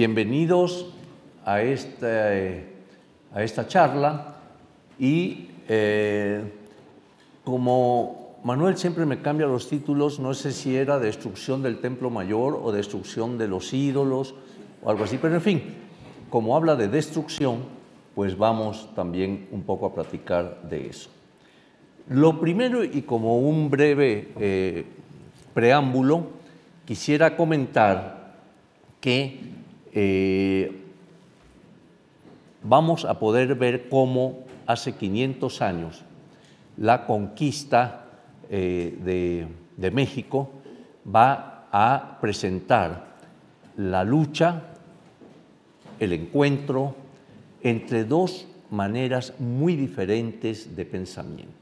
bienvenidos a, a esta charla y eh, como Manuel siempre me cambia los títulos, no sé si era destrucción del templo mayor o destrucción de los ídolos o algo así, pero en fin, como habla de destrucción, pues vamos también un poco a platicar de eso. Lo primero y como un breve eh, preámbulo, quisiera comentar que eh, vamos a poder ver cómo hace 500 años la conquista eh, de, de México va a presentar la lucha, el encuentro entre dos maneras muy diferentes de pensamiento.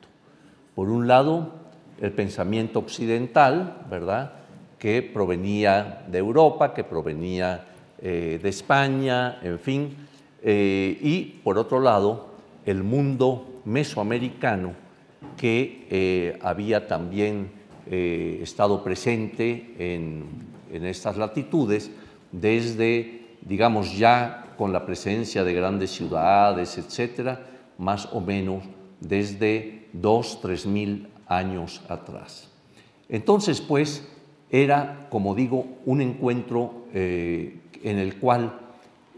Por un lado, el pensamiento occidental, ¿verdad? que provenía de Europa, que provenía eh, de España, en fin, eh, y por otro lado, el mundo mesoamericano que eh, había también estado presente en, estas latitudes desde, digamos, ya con la presencia de grandes ciudades, etcétera, más o menos desde dos, tres mil años atrás. Entonces, pues, era, como digo, un encuentro en el cual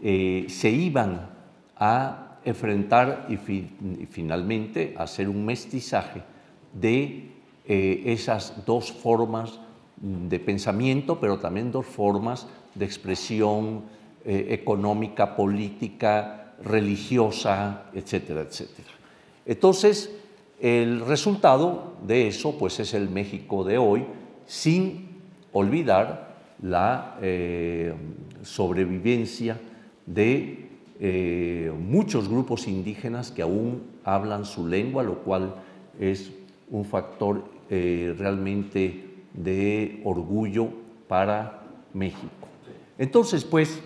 eh, se iban a enfrentar y, finalmente a finalmente hacer un mestizaje de eh, esas dos formas de pensamiento, pero también dos formas de expresión eh, económica, política, religiosa, etcétera, etcétera. Entonces, el resultado de eso pues es el México de hoy, sin olvidar la eh, sobrevivencia de eh, muchos grupos indígenas que aún hablan su lengua, lo cual es un factor eh, realmente de orgullo para México. Entonces, pues,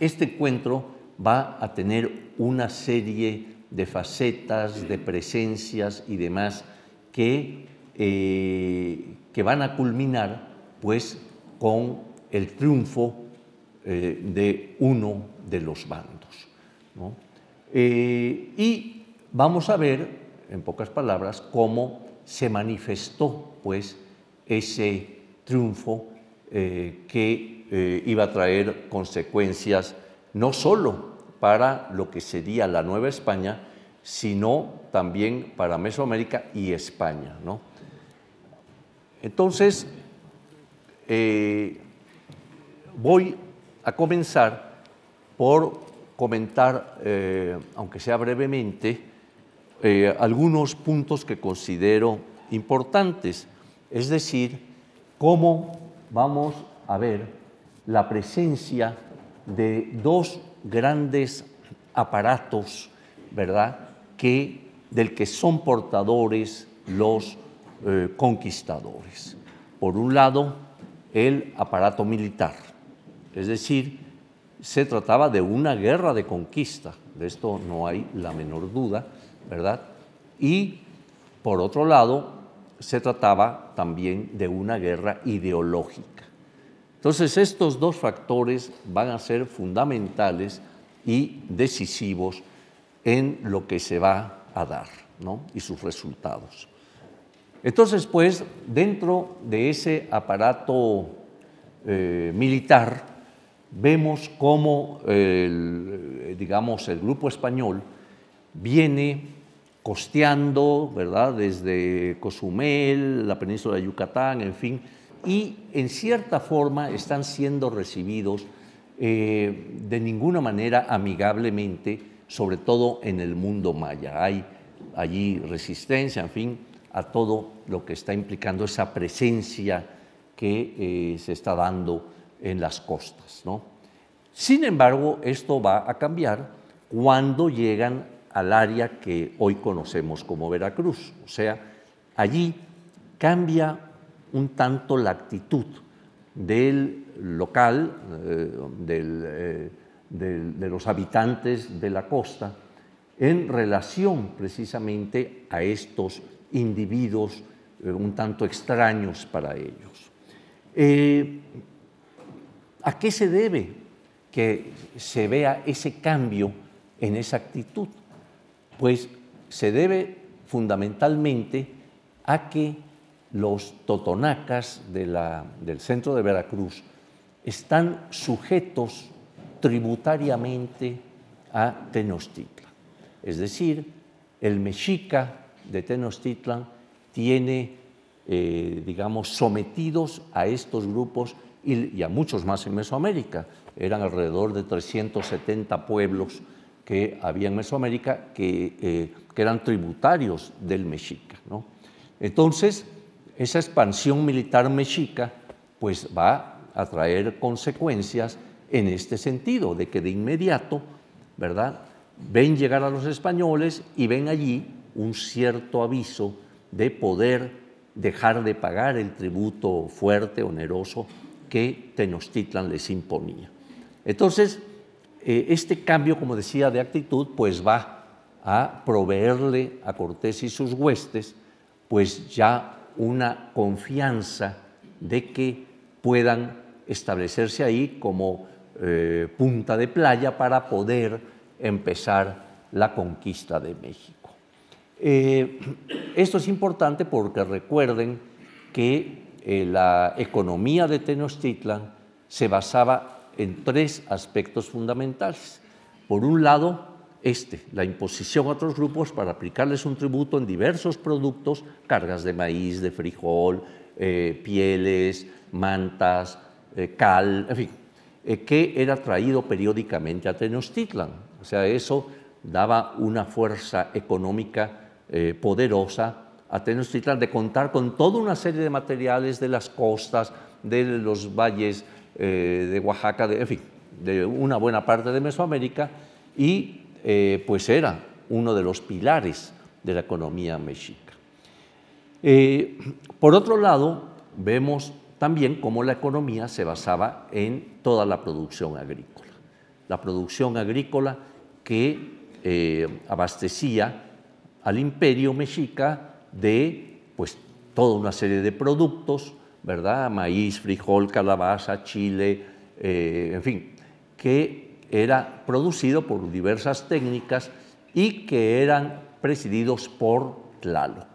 este encuentro va a tener una serie de facetas, de presencias y demás que, que van a culminar, pues, con el triunfo eh, de uno de los bandos. Eh, y vamos a ver, en pocas palabras, cómo se manifestó pues, ese triunfo eh, que iba a traer consecuencias no solo para lo que sería la Nueva España, sino también para Mesoamérica y España. Entonces, eh, voy a comenzar por comentar, eh, aunque sea brevemente, eh, algunos puntos que considero importantes, es decir, cómo vamos a ver la presencia de dos grandes aparatos, ¿verdad?, que, del que son portadores los conquistadores. Por un lado, el aparato militar. Es decir, se trataba de una guerra de conquista, de esto no hay la menor duda, ¿verdad? Y por otro lado, se trataba también de una guerra ideológica. Entonces, estos dos factores van a ser fundamentales y decisivos en lo que se va a dar y sus resultados. Entonces, pues, dentro de ese aparato eh, militar, vemos cómo, el, eh, digamos, el grupo español viene costeando, ¿verdad?, desde Cozumel, la península de Yucatán, en fin, y en cierta forma están siendo recibidos eh, de ninguna manera amigablemente, sobre todo en el mundo maya. Hay allí resistencia, en fin, a todo lo que está implicando esa presencia que eh, se está dando en las costas. ¿no? Sin embargo, esto va a cambiar cuando llegan al área que hoy conocemos como Veracruz. O sea, allí cambia un tanto la actitud del local, eh, eh, de los habitantes de la costa, en relación precisamente a estos individuos eh, un tanto extraños para ellos. Eh, ¿A qué se debe que se vea ese cambio en esa actitud? Pues se debe fundamentalmente a que los totonacas del centro de Veracruz están sujetos tributariamente a Tenochtitlan. Es decir, el mexica de Tenochtitlan tiene, eh, digamos, sometidos a estos grupos y, a muchos más en Mesoamérica. Eran alrededor de 370 pueblos que había en Mesoamérica eh, que, eran tributarios del mexica. ¿no? Entonces, esa expansión militar mexica pues va a traer consecuencias en este sentido, de que de inmediato, ¿verdad? Ven llegar a los españoles y ven allí un cierto aviso de poder dejar de pagar el tributo fuerte, oneroso, que Tenochtitlan les imponía. Entonces, eh, este cambio, como decía, de actitud, pues va a proveerle a Cortés y sus huestes, pues ya una confianza de que puedan establecerse ahí como eh, punta de playa para poder empezar la conquista de México. Eh, esto es importante porque recuerden que eh, la economía de Tenochtitlan se basaba en tres aspectos fundamentales. Por un lado, este, la imposición a otros grupos para aplicarles un tributo en diversos productos, cargas de maíz, de frijol, eh, pieles, mantas, cal, en fin, que era traído periódicamente a Tenochtitlan. O sea, eso daba una fuerza económica eh, poderosa a Tenochtitlán de contar con toda una serie de materiales de las costas, de los valles eh, de Oaxaca, de, en fin, de una buena parte de Mesoamérica, y eh, pues era uno de los pilares de la economía mexica. por otro lado, vemos también cómo la economía se basaba en toda la producción agrícola. La producción agrícola que abastecía al imperio mexica de pues, toda una serie de productos, ¿verdad? maíz, frijol, calabaza, chile, eh, en fin, que era producido por diversas técnicas y que eran presididos por Tlaloc,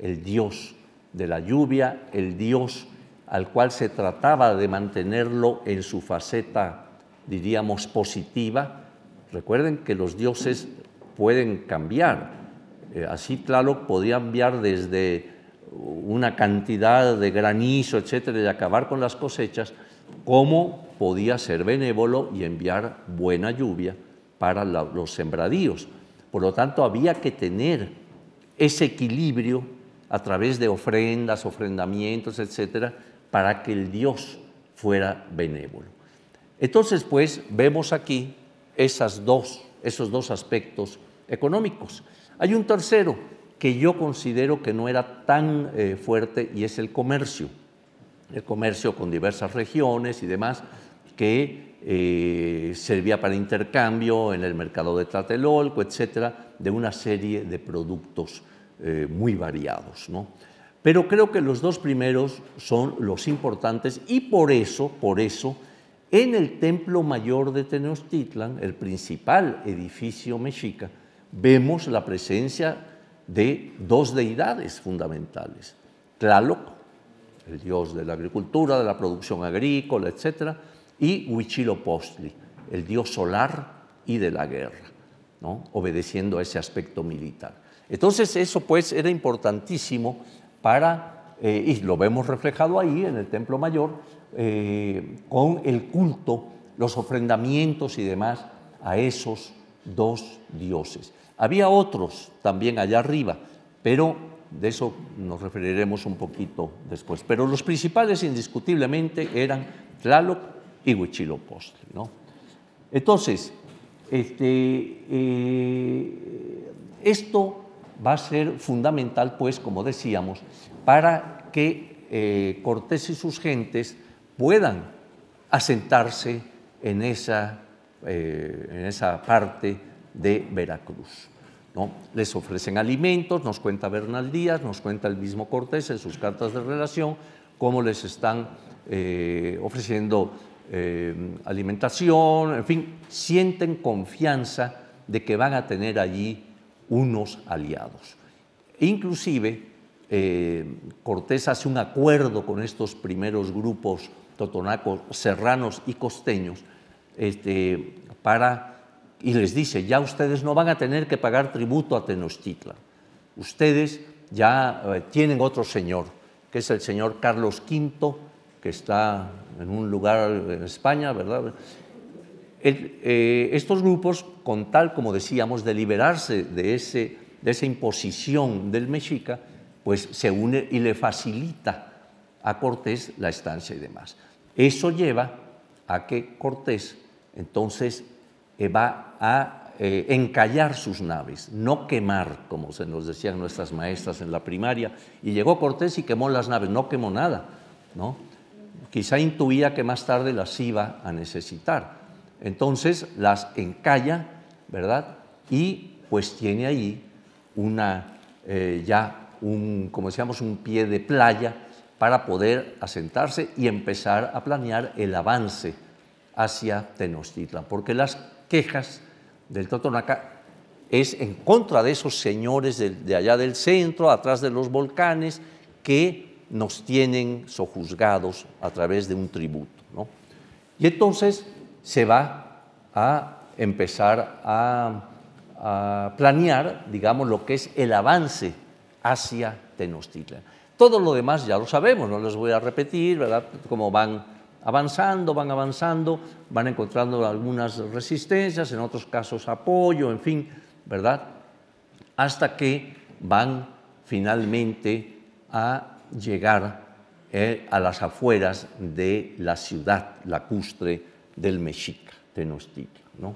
el dios de la lluvia, el dios al cual se trataba de mantenerlo en su faceta, diríamos, positiva. Recuerden que los dioses pueden cambiar, eh, así Tlaloc podía enviar desde una cantidad de granizo, etcétera, y acabar con las cosechas, cómo podía ser benévolo y enviar buena lluvia para los sembradíos. Por lo tanto, había que tener ese equilibrio a través de ofrendas, ofrendamientos, etcétera, para que el Dios fuera benévolo. Entonces, pues, vemos aquí esos dos aspectos económicos. Hay un tercero que yo considero que no era tan eh, fuerte y es el comercio. El comercio con diversas regiones y demás que eh, servía para intercambio en el mercado de Tlatelolco, etcétera, de una serie de productos eh, muy variados. ¿no? Pero creo que los dos primeros son los importantes y por eso, por eso, en el Templo Mayor de Tenochtitlan, el principal edificio mexica, vemos la presencia de dos deidades fundamentales, Tlaloc, el dios de la agricultura, de la producción agrícola, etc., y Huitzilopochtli, el dios solar y de la guerra, obedeciendo a ese aspecto militar. Entonces eso pues era importantísimo para, eh, y lo vemos reflejado ahí en el Templo Mayor, eh, con el culto, los ofrendamientos y demás a esos dos dioses. Había otros también allá arriba, pero de eso nos referiremos un poquito después. Pero los principales indiscutiblemente eran Tlaloc y Huitzilopochtli. ¿no? Entonces, este, eh, esto va a ser fundamental, pues, como decíamos, para que eh, Cortés y sus gentes puedan asentarse en esa eh, en esa parte de Veracruz. Les ofrecen alimentos, nos cuenta Bernal Díaz, nos cuenta el mismo Cortés en sus cartas de relación, cómo les están eh, ofreciendo eh, alimentación, en fin, sienten confianza de que van a tener allí unos aliados. Inclusive, Cortés hace un acuerdo con estos primeros grupos totonacos, serranos y costeños este, para, y les dice, ya ustedes no van a tener que pagar tributo a Tenochtitlan, ustedes ya eh, tienen otro señor, que es el señor Carlos V, que está en un lugar en España, ¿verdad? Eh, estos grupos, con tal, como decíamos, de liberarse de, ese, de esa imposición del mexica, pues se une y le facilita a Cortés la estancia y demás. Eso lleva a que Cortés entonces eh, va a eh, encallar sus naves, no quemar, como se nos decían nuestras maestras en la primaria. Y llegó Cortés y quemó las naves, no quemó nada, ¿no? Quizá intuía que más tarde las iba a necesitar. Entonces las encalla, ¿verdad? Y pues tiene ahí una, eh, ya un, como decíamos, un pie de playa para poder asentarse y empezar a planear el avance hacia Tenochtitlan, porque las quejas del Totonaca es en contra de esos señores de, allá del centro, atrás de los volcanes, que nos tienen sojuzgados a través de un tributo. Y entonces se va a empezar a, a, planear, digamos, lo que es el avance hacia Tenochtitlan. Todo lo demás ya lo sabemos, no les voy a repetir, ¿verdad?, cómo van avanzando, van avanzando, van encontrando algunas resistencias, en otros casos apoyo, en fin, ¿verdad? Hasta que van finalmente a llegar eh, a las afueras de la ciudad lacustre del Mexica, Tenochtitlan. ¿no?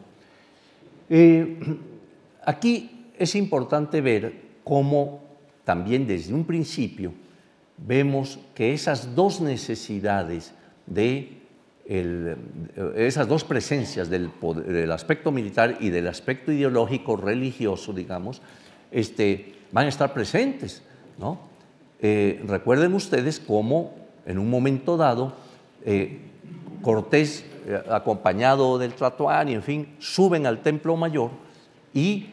Eh, aquí es importante ver cómo también desde un principio vemos que esas dos necesidades de eh, esas dos presencias del, aspecto militar y del aspecto ideológico religioso, digamos, este, van a estar presentes. ¿no? Eh, recuerden ustedes cómo en un momento dado eh, Cortés, acompañado del y en fin, suben al Templo Mayor y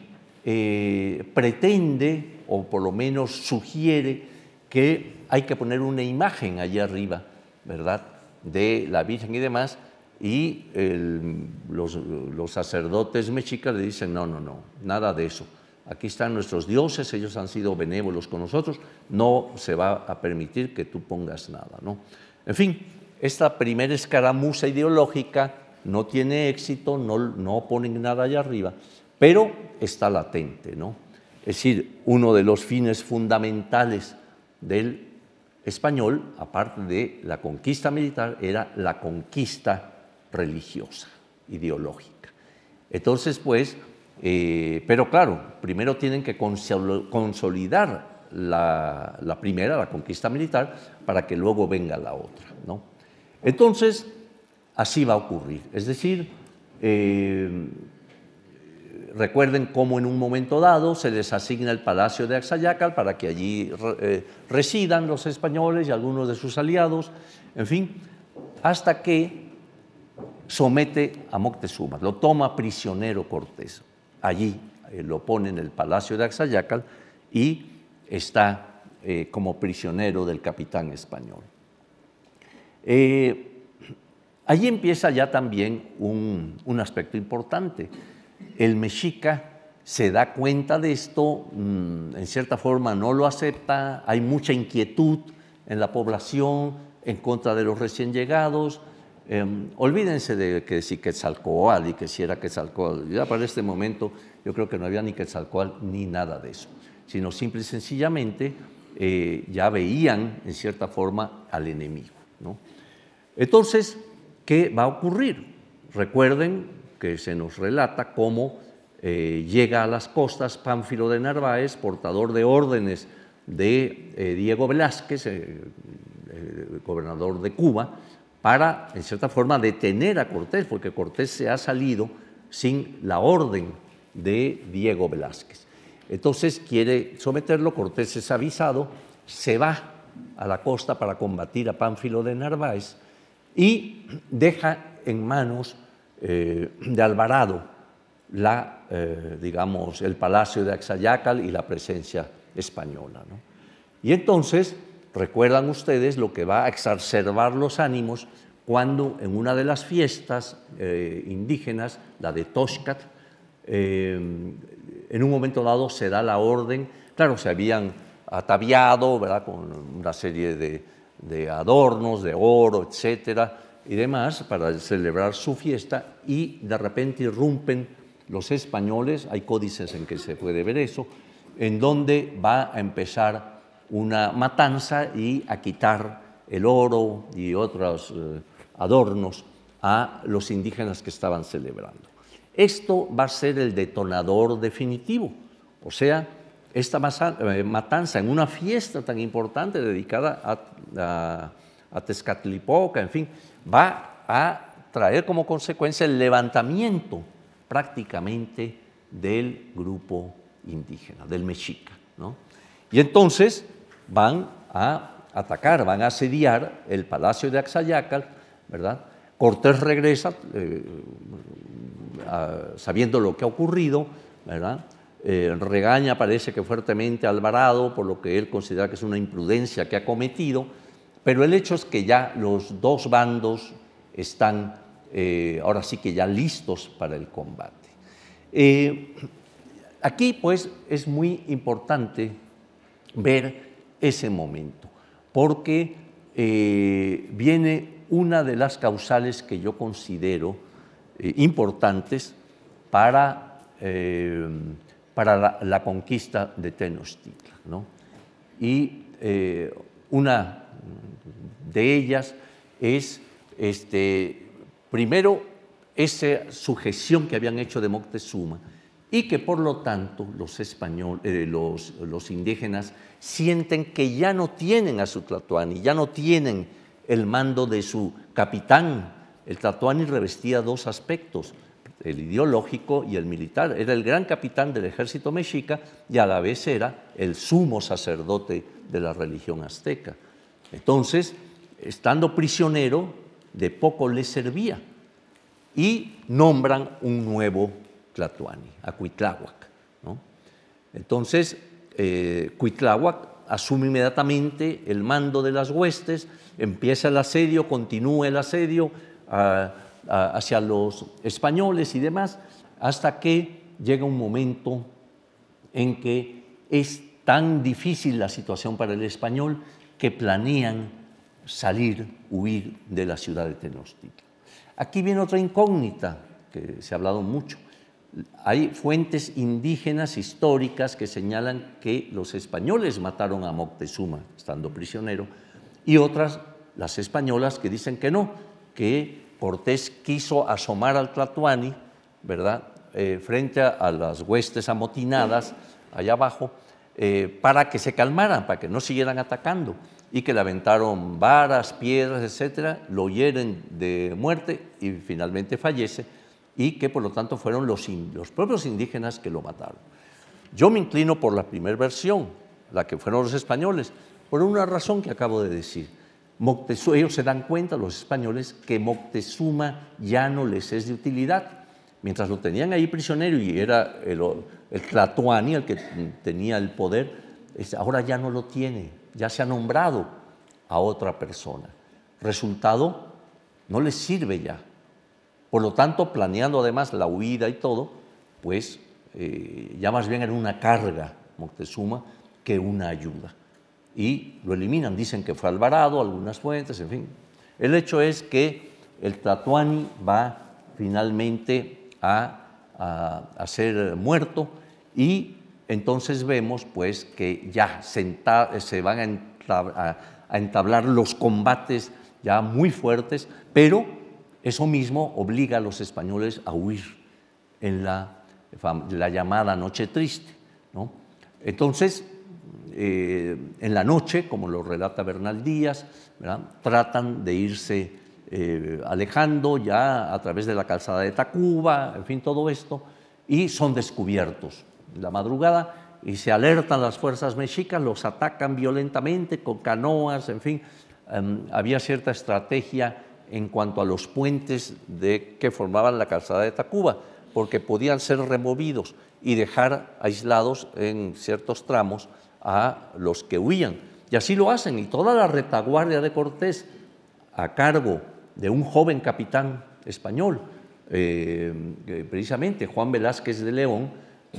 pretende, o por lo menos sugiere, que hay que poner una imagen allí arriba, ¿verdad? de la Virgen y demás, y los, sacerdotes mexicas le dicen, no, no, no, nada de eso. Aquí están nuestros dioses, ellos han sido benévolos con nosotros, no se va a permitir que tú pongas nada. ¿no? En fin, esta primera escaramuza ideológica no tiene éxito, no, no ponen nada allá arriba, pero está latente. ¿no? Es decir, uno de los fines fundamentales del español, aparte de la conquista militar, era la conquista religiosa, ideológica. Entonces, pues, eh, pero claro, primero tienen que consolidar la, primera, la conquista militar, para que luego venga la otra. ¿no? Entonces, así va a ocurrir. Es decir, eh, Recuerden cómo en un momento dado se les asigna el Palacio de Axayacal para que allí eh, residan los españoles y algunos de sus aliados, en fin, hasta que somete a Moctezuma, lo toma prisionero Cortés. Allí eh, lo pone en el Palacio de Axayacal y está eh, como prisionero del capitán español. allí empieza ya también un aspecto importante el mexica se da cuenta de esto, mm, en cierta forma no lo acepta, hay mucha inquietud en la población en contra de los recién llegados. Em, olvídense de que si Quetzalcoatl y que si era Quetzalcoatl. Ya para este momento yo creo que no había ni Quetzalcoatl ni nada de eso, sino simple y sencillamente eh, ya veían en cierta forma al enemigo. Entonces, ¿qué va a ocurrir? Recuerden que se nos relata cómo eh, llega a las costas Pánfilo de Narváez, portador de órdenes de eh, Diego Velázquez, eh, gobernador de Cuba, para, en cierta forma, detener a Cortés, porque Cortés se ha salido sin la orden de Diego Velázquez. Entonces quiere someterlo, Cortés es avisado, se va a la costa para combatir a Pánfilo de Narváez y deja en manos eh, de Alvarado, la, eh, digamos, el palacio de Axayacal y la presencia española. Y entonces, recuerdan ustedes lo que va a exacerbar los ánimos cuando en una de las fiestas eh, indígenas, la de Toscat, en un momento dado se da la orden, claro, se habían ataviado ¿verdad? con una serie de, de adornos, de oro, etcétera, y demás para celebrar su fiesta y de repente irrumpen los españoles, hay códices en que se puede ver eso, en donde va a empezar una matanza y a quitar el oro y otros eh, adornos a los indígenas que estaban celebrando. Esto va a ser el detonador definitivo, o sea, esta eh, matanza en una fiesta tan importante dedicada a, a Tezcatlipoca, en fin, va a traer como consecuencia el levantamiento prácticamente del grupo indígena, del mexica. ¿no? Y entonces van a atacar, van a asediar el palacio de Axayacal, ¿verdad? Cortés regresa eh, sabiendo lo que ha ocurrido, ¿verdad? Eh, regaña, parece que fuertemente Alvarado por lo que él considera que es una imprudencia que ha cometido, pero el hecho es que ya los dos bandos están eh, ahora sí que ya listos para el combate. Eh, aquí pues es muy importante ver ese momento, porque eh, viene una de las causales que yo considero importantes para, para la, conquista de Tenochtitlan. Y una de ellas es, este, primero, esa sujeción que habían hecho de Moctezuma y que por lo tanto los, españoles, eh, los, los, indígenas sienten que ya no tienen a su Tlatoani, ya no tienen el mando de su capitán. El Tlatoani revestía dos aspectos, el ideológico y el militar. Era el gran capitán del ejército mexica y a la vez era el sumo sacerdote de la religión azteca. Entonces, estando prisionero, de poco le servía. Y nombran un nuevo Tlatuani, a Cuitláhuac. Entonces, eh, Cuitláhuac asume inmediatamente el mando de las huestes, empieza el asedio, continúa el asedio ah, ah, hacia los españoles y demás, hasta que llega un momento en que es tan difícil la situación para el español que planean salir, huir de la ciudad de Tenochtitlan. Aquí viene otra incógnita que se ha hablado mucho. Hay fuentes indígenas históricas que señalan que los españoles mataron a Moctezuma estando prisionero y otras, las españolas, que dicen que no, que Cortés quiso asomar al Tlatuani, ¿verdad? Eh, frente a las huestes amotinadas allá abajo eh, para que se calmaran, para que no siguieran atacando, y que le aventaron varas, piedras, etcétera, lo hieren de muerte y finalmente fallece, y que por lo tanto fueron los, propios indígenas que lo mataron. Yo me inclino por la primera versión, la que fueron los españoles, por una razón que acabo de decir. Moctezuma, ellos se dan cuenta, los españoles, que Moctezuma ya no les es de utilidad mientras lo tenían ahí prisionero y era el, el Tlatuani el que tenía el poder, ahora ya no lo tiene, ya se ha nombrado a otra persona. Resultado, no le sirve ya. Por lo tanto, planeando además la huida y todo, pues eh, ya más bien era una carga Moctezuma que una ayuda. Y lo eliminan, dicen que fue Alvarado, algunas fuentes, en fin. El hecho es que el Tlatuani va finalmente a, ser muerto y entonces vemos pues que ya se van a entablar, los combates ya muy fuertes, pero eso mismo obliga a los españoles a huir en la, la llamada Noche Triste. ¿no? Entonces, eh, en la noche, como lo relata Bernal Díaz, tratan de irse eh, alejando ya a través de la calzada de Tacuba, en fin, todo esto, y son descubiertos la madrugada y se alertan las fuerzas mexicas, los atacan violentamente con canoas, en fin, em, había cierta estrategia en cuanto a los puentes de, que formaban la calzada de Tacuba, porque podían ser removidos y dejar aislados en ciertos tramos a los que huían. Y así lo hacen, y toda la retaguardia de Cortés, a cargo de un joven capitán español, eh, eh, precisamente Juan Velázquez de León,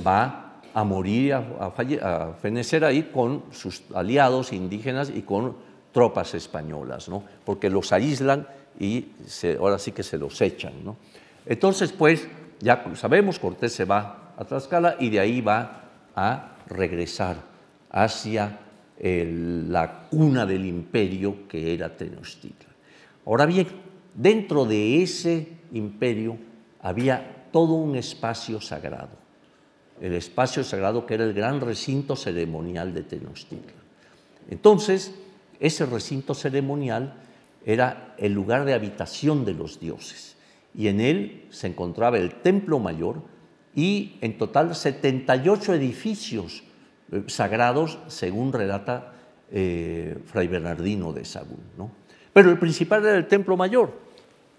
va a morir, a, fenecer ahí con sus aliados indígenas y con tropas españolas, ¿no? porque los aíslan y ahora sí que se los echan. ¿no? Entonces, pues, ya sabemos, Cortés se va a Tlaxcala y de ahí va a regresar hacia la cuna del imperio que era Tenochtitlan. Ahora bien, dentro de ese imperio había todo un espacio sagrado, el espacio sagrado que era el gran recinto ceremonial de Tenochtitlan. Entonces, ese recinto ceremonial era el lugar de habitación de los dioses y en él se encontraba el templo mayor y en total 78 edificios eh, sagrados, según relata eh, Fray Bernardino de Sagún. ¿no? Pero el principal era el templo mayor,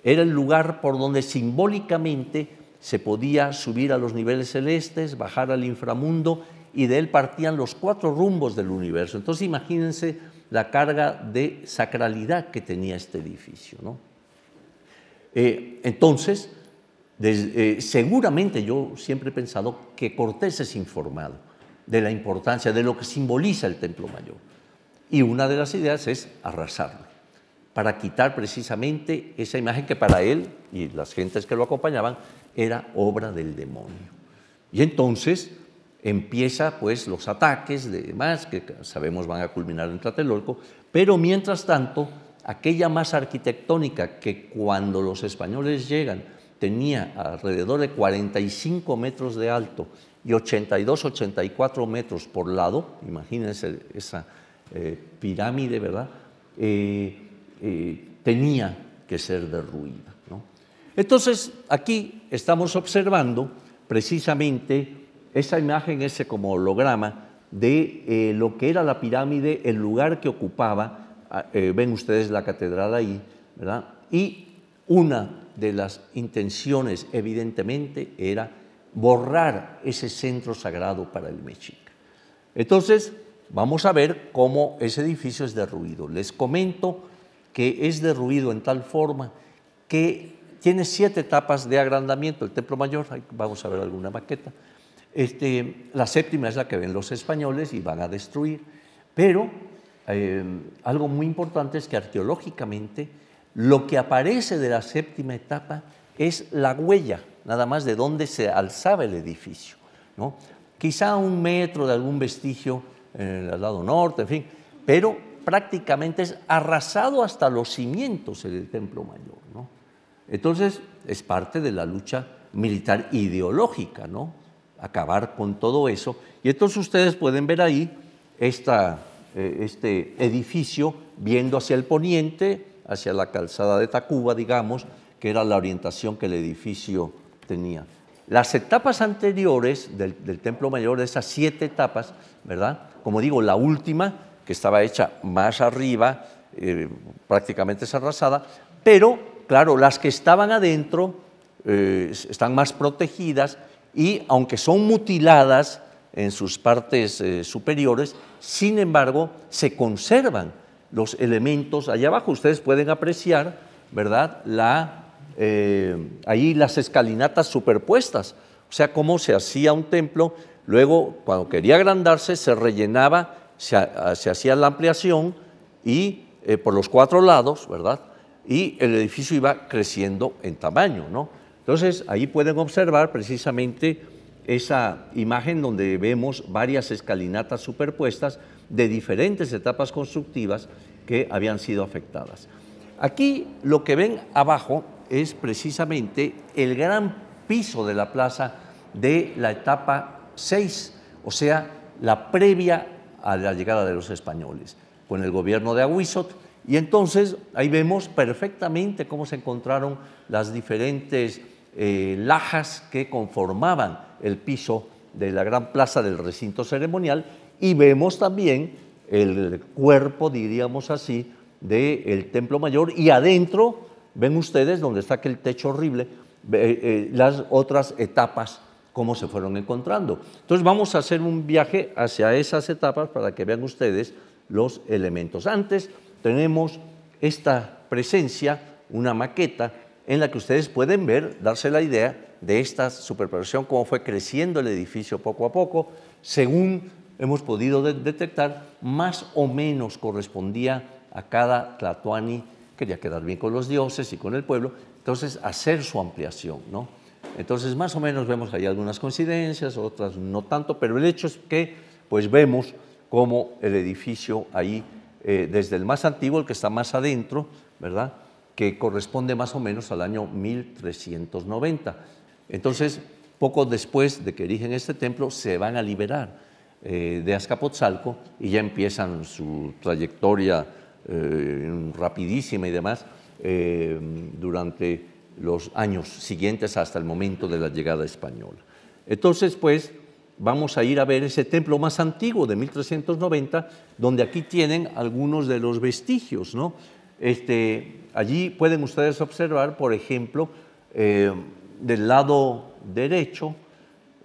era el lugar por donde simbólicamente se podía subir a los niveles celestes, bajar al inframundo y de él partían los cuatro rumbos del universo. Entonces imagínense la carga de sacralidad que tenía este edificio. Eh, entonces, eh, seguramente yo siempre he pensado que Cortés es informado de la importancia de lo que simboliza el templo mayor. Y una de las ideas es arrasarlo para quitar precisamente esa imagen que para él y las gentes que lo acompañaban era obra del demonio. Y entonces empieza pues los ataques de más que sabemos van a culminar en Tlatelolco, pero mientras tanto aquella masa arquitectónica que cuando los españoles llegan tenía alrededor de 45 metros de alto y 82, 84 metros por lado, imagínense esa eh, pirámide, ¿verdad? Eh, eh, tenía que ser derruida. Entonces, aquí estamos observando precisamente esa imagen, ese como holograma de eh, lo que era la pirámide, el lugar que ocupaba, ah, eh, ven ustedes la catedral ahí, ¿verdad? Y una de las intenciones, evidentemente, era borrar ese centro sagrado para el México. Entonces, vamos a ver cómo ese edificio es derruido. Les comento que es derruido en tal forma que tiene siete etapas de agrandamiento. El templo mayor, vamos a ver alguna maqueta. Este, la séptima es la que ven los españoles y van a destruir. Pero eh, algo muy importante es que arqueológicamente lo que aparece de la séptima etapa es la huella, nada más de dónde se alzaba el edificio. ¿no? Quizá un metro de algún vestigio eh, al lado norte, en fin, pero prácticamente es arrasado hasta los cimientos en el templo mayor. Entonces es parte de la lucha militar ideológica, ¿no? acabar con todo eso. Y entonces ustedes pueden ver ahí esta, eh, este edificio viendo hacia el poniente, hacia la calzada de Tacuba, digamos, que era la orientación que el edificio tenía. Las etapas anteriores del, del Templo Mayor, de esas siete etapas, ¿verdad? Como digo, la última que estaba hecha más arriba, eh, prácticamente es arrasada, pero claro, las que estaban adentro eh, están más protegidas y aunque son mutiladas en sus partes eh, superiores, sin embargo se conservan los elementos allá abajo. Ustedes pueden apreciar, ¿verdad? La, ahí las escalinatas superpuestas, o sea, cómo se hacía un templo, luego cuando quería agrandarse se rellenaba Ah, se, hacía la ampliación y eh, por los cuatro lados, ¿verdad? Y el edificio iba creciendo en tamaño, ¿no? Entonces, ahí pueden observar precisamente esa imagen donde vemos varias escalinatas superpuestas de diferentes etapas constructivas que habían sido afectadas. Aquí lo que ven abajo es precisamente el gran piso de la plaza de la etapa 6, o sea, la previa a la llegada de los españoles, con el gobierno de Aguizot. Y entonces ahí vemos perfectamente cómo se encontraron las diferentes eh, lajas que conformaban el piso de la gran plaza del recinto ceremonial y vemos también el cuerpo, diríamos así, del el templo mayor y adentro ven ustedes donde está aquel techo horrible, eh, las otras etapas cómo se fueron encontrando. Entonces vamos a hacer un viaje hacia esas etapas para que vean ustedes los elementos. Antes tenemos esta presencia, una maqueta, en la que ustedes pueden ver, darse la idea de esta superposición, cómo fue creciendo el edificio poco a poco, según hemos podido detectar, más o menos correspondía a cada tlatoani, quería quedar bien con los dioses y con el pueblo, entonces hacer su ampliación, ¿no? Entonces, más o menos vemos ahí algunas coincidencias, otras no tanto, pero el hecho es que pues vemos como el edificio ahí, eh, desde el más antiguo, el que está más adentro, ¿verdad? Que corresponde más o menos al año 1390. Entonces, poco después de que erigen este templo, se van a liberar eh, de Azcapotzalco y ya empiezan su trayectoria eh, rapidísima y demás durante los años siguientes hasta el momento de la llegada española. Entonces, pues, vamos a ir a ver ese templo más antiguo de 1390, donde aquí tienen algunos de los vestigios, este, allí pueden ustedes observar, por ejemplo, eh, del lado derecho,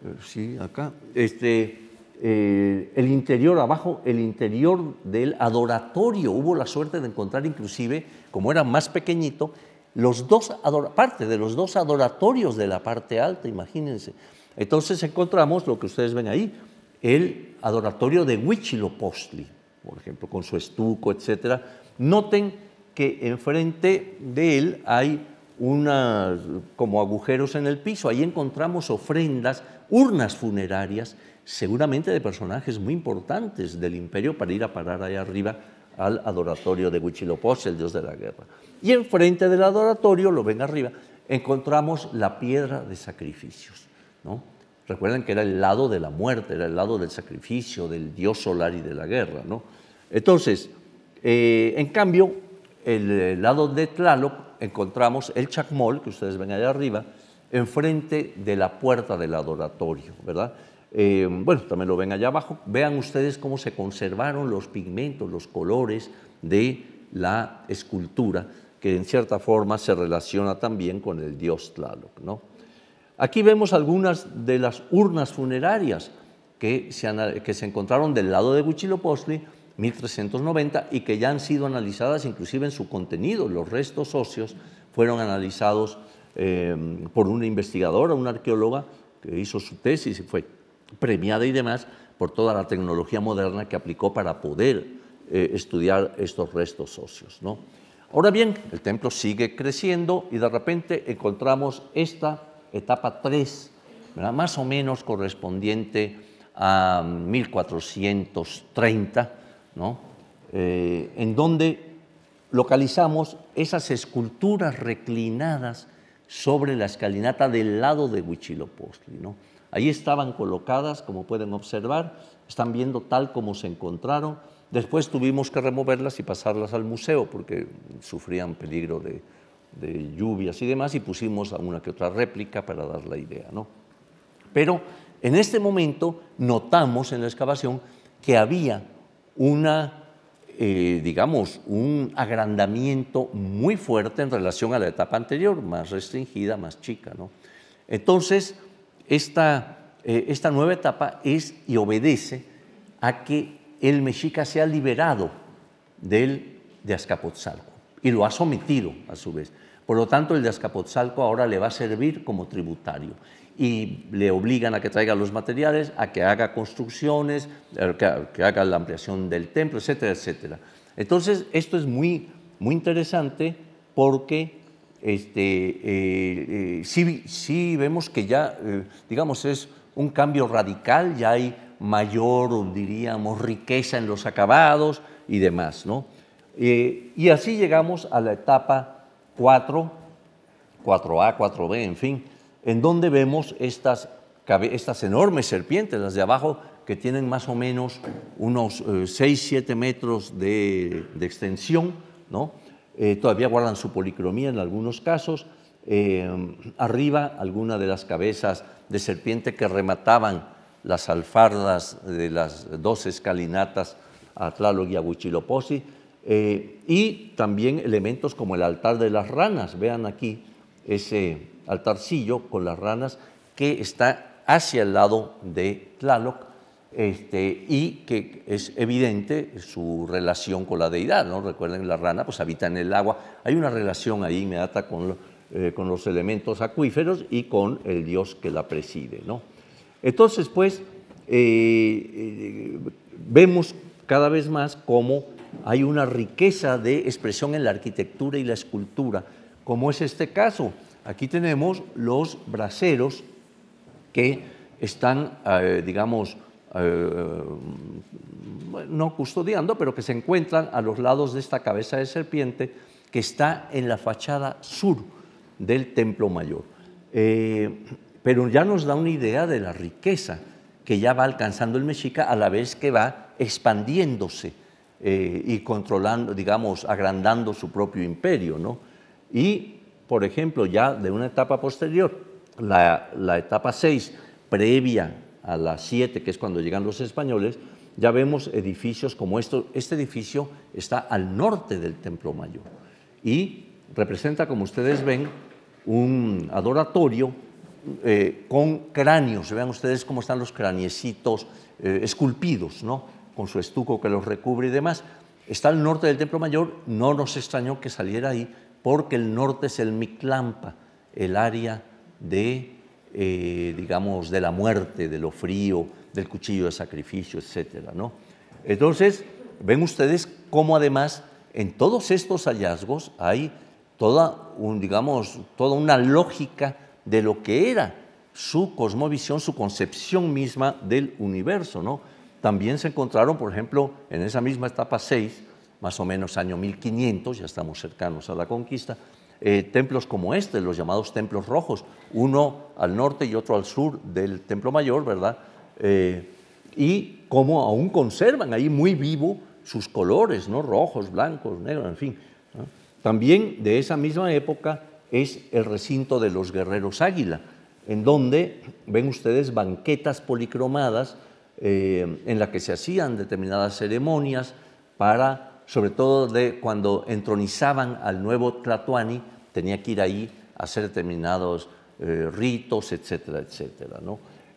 eh, sí, acá, este, eh, el interior abajo, el interior del adoratorio. Hubo la suerte de encontrar inclusive, como era más pequeñito, los dos parte de los dos adoratorios de la parte alta, imagínense. Entonces encontramos lo que ustedes ven ahí, el adoratorio de Huichilopostli, por ejemplo, con su estuco, etc. Noten que enfrente de él hay unas como agujeros en el piso, ahí encontramos ofrendas, urnas funerarias, seguramente de personajes muy importantes del imperio para ir a parar ahí arriba al adoratorio de Huitzilopochtli, el dios de la guerra. Y enfrente del adoratorio, lo ven arriba, encontramos la piedra de sacrificios. ¿no? Recuerden que era el lado de la muerte, era el lado del sacrificio, del dios solar y de la guerra. ¿no? Entonces, eh, en cambio, el, lado de Tlaloc encontramos el chacmol, que ustedes ven allá arriba, enfrente de la puerta del adoratorio, ¿verdad? Eh, bueno, también lo ven allá abajo. Vean ustedes cómo se conservaron los pigmentos, los colores de la escultura, que en cierta forma se relaciona también con el dios Tlaloc. ¿no? Aquí vemos algunas de las urnas funerarias que se, que se encontraron del lado de Huitzilopochtli 1390 y que ya han sido analizadas inclusive en su contenido. Los restos óseos fueron analizados eh, por una investigadora, una arqueóloga que hizo su tesis y fue premiada y demás por toda la tecnología moderna que aplicó para poder eh, estudiar estos restos óseos. ¿no? Ahora bien, el templo sigue creciendo y de repente encontramos esta etapa 3, más o menos correspondiente a 1430, ¿no? Eh, en donde localizamos esas esculturas reclinadas sobre la escalinata del lado de Huichilopochtli. Ahí estaban colocadas, como pueden observar, están viendo tal como se encontraron. Después tuvimos que removerlas y pasarlas al museo porque sufrían peligro de, lluvias y demás y pusimos alguna que otra réplica para dar la idea. ¿no? Pero en este momento notamos en la excavación que había una, eh, digamos, un agrandamiento muy fuerte en relación a la etapa anterior, más restringida, más chica. ¿no? Entonces, eh, esta, nueva etapa es y obedece a que el mexica sea liberado del de Azcapotzalco y lo ha sometido a su vez. Por lo tanto, el de Azcapotzalco ahora le va a servir como tributario y le obligan a que traiga los materiales, a que haga construcciones, que haga la ampliación del templo, etcétera, etcétera. Entonces, esto es muy, muy interesante porque este, eh, eh, sí, vemos que ya, eh, digamos, es un cambio radical, ya hay mayor, diríamos, riqueza en los acabados y demás. ¿no? y así llegamos a la etapa 4, 4A, 4B, en fin, en donde vemos estas, estas enormes serpientes, las de abajo, que tienen más o menos unos 6, 7 metros de, de extensión, ¿no? Eh, todavía guardan su policromía en algunos casos. Eh, arriba, alguna de las cabezas de serpiente que remataban las alfardas de las dos escalinatas a Tlaloc y a eh, y también elementos como el altar de las ranas. Vean aquí ese altarcillo con las ranas que está hacia el lado de Tlaloc este, y que es evidente su relación con la deidad. ¿no? Recuerden, la rana pues, habita en el agua. Hay una relación ahí inmediata con, eh, con los elementos acuíferos y con el dios que la preside. ¿no? Entonces, pues, eh, eh, vemos cada vez más cómo hay una riqueza de expresión en la arquitectura y la escultura, como es este caso. Aquí tenemos los braseros que están, digamos, eh, no custodiando, pero que se encuentran a los lados de esta cabeza de serpiente que está en la fachada sur del templo mayor. Eh, pero ya nos da una idea de la riqueza que ya va alcanzando el mexica a la vez que va expandiéndose eh, y controlando, digamos, agrandando su propio imperio. ¿no? Y, por ejemplo, ya de una etapa posterior, la, la etapa 6, previa a las 7, que es cuando llegan los españoles, ya vemos edificios como estos. Este edificio está al norte del Templo Mayor y representa, como ustedes ven, un adoratorio eh, con cráneos. Vean ustedes cómo están los craniecitos eh, esculpidos, ¿no? con su estuco que los recubre y demás. Está al norte del Templo Mayor, no nos extrañó que saliera ahí, porque el norte es el Miclampa, el área de eh, digamos, de la muerte, de lo frío, del cuchillo de sacrificio, etcétera, ¿no? Entonces, ven ustedes cómo además en todos estos hallazgos hay toda, digamos, toda una lógica de lo que era su cosmovisión, su concepción misma del universo. ¿no? También se encontraron, por ejemplo, en esa misma etapa 6, más o menos año 1500, ya estamos cercanos a la conquista, eh, templos como este, los llamados templos rojos, uno al norte y otro al sur del templo mayor, ¿verdad? Eh, y cómo aún conservan ahí muy vivo sus colores, ¿no? Rojos, blancos, negros, en fin. También de esa misma época es el recinto de los guerreros águila, en donde ven ustedes banquetas policromadas eh, en la que se hacían determinadas ceremonias para sobre todo de cuando entronizaban al nuevo Tlatuani, tenía que ir ahí a hacer determinados eh, ritos, etcétera, etcétera.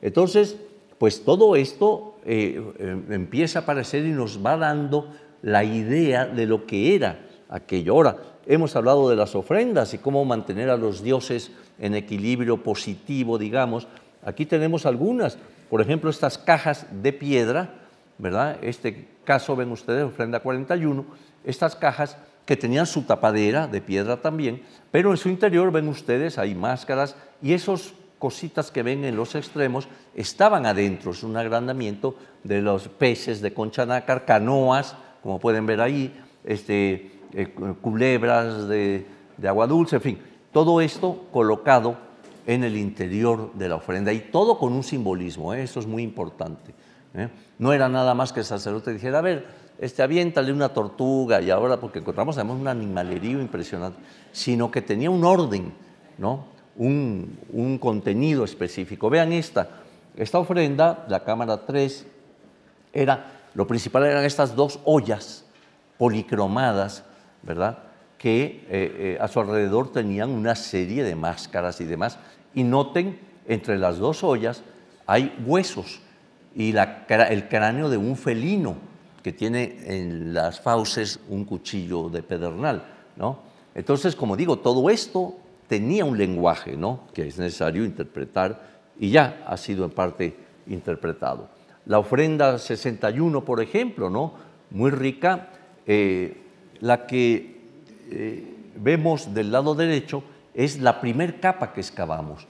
Entonces, pues todo esto eh, eh, empieza a aparecer y nos va dando la idea de lo que era aquello. Ahora, hemos hablado de las ofrendas y cómo mantener a los dioses en equilibrio positivo, digamos. Aquí tenemos algunas, por ejemplo, estas cajas de piedra, ¿verdad? Este caso ven ustedes, ofrenda 41, estas cajas que tenían su tapadera de piedra también, pero en su interior ven ustedes, hay máscaras y esos cositas que ven en los extremos estaban adentro, es un agrandamiento de los peces de concha nácar, canoas, como pueden ver ahí, este, eh, culebras de, agua dulce, en fin, todo esto colocado en el interior de la ofrenda y todo con un simbolismo, ¿eh? eso es muy importante. ¿eh? No era nada más que el sacerdote dijera, a ver, este, aviéntale una tortuga y ahora, porque encontramos además un animalerío impresionante, sino que tenía un orden, ¿no? Un, contenido específico. Vean esta, esta ofrenda, la cámara 3, era, lo principal eran estas dos ollas policromadas, ¿verdad? que eh, eh, a su alrededor tenían una serie de máscaras y demás. Y noten, entre las dos ollas hay huesos y el cráneo de un felino que tiene en las fauces un cuchillo de pedernal. ¿no? Entonces, como digo, todo esto tenía un lenguaje ¿no? que es necesario interpretar y ya ha sido en parte interpretado. La ofrenda 61, por ejemplo, ¿no? muy rica, eh, la que eh, vemos del lado derecho es la primer capa que excavamos.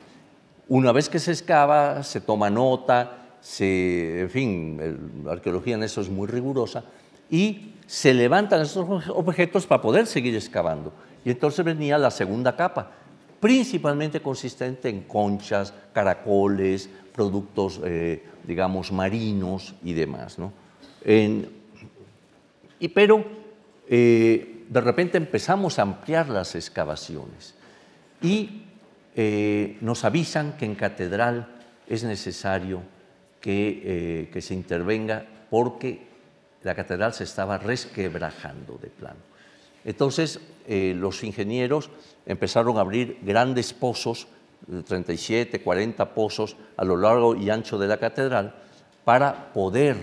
Una vez que se excava, se toma nota, en fin, la arqueología en eso es muy rigurosa, y se levantan esos objetos para poder seguir excavando. Y entonces venía la segunda capa, principalmente consistente en conchas, caracoles, productos, eh, digamos, marinos y demás. pero eh, de repente empezamos a ampliar las excavaciones y eh, nos avisan que en catedral es necesario eh, que, se intervenga porque la catedral se estaba resquebrajando de plano. Entonces, eh, los ingenieros empezaron a abrir grandes pozos, 37, eh, 40 pozos a lo largo y ancho de la catedral, para poder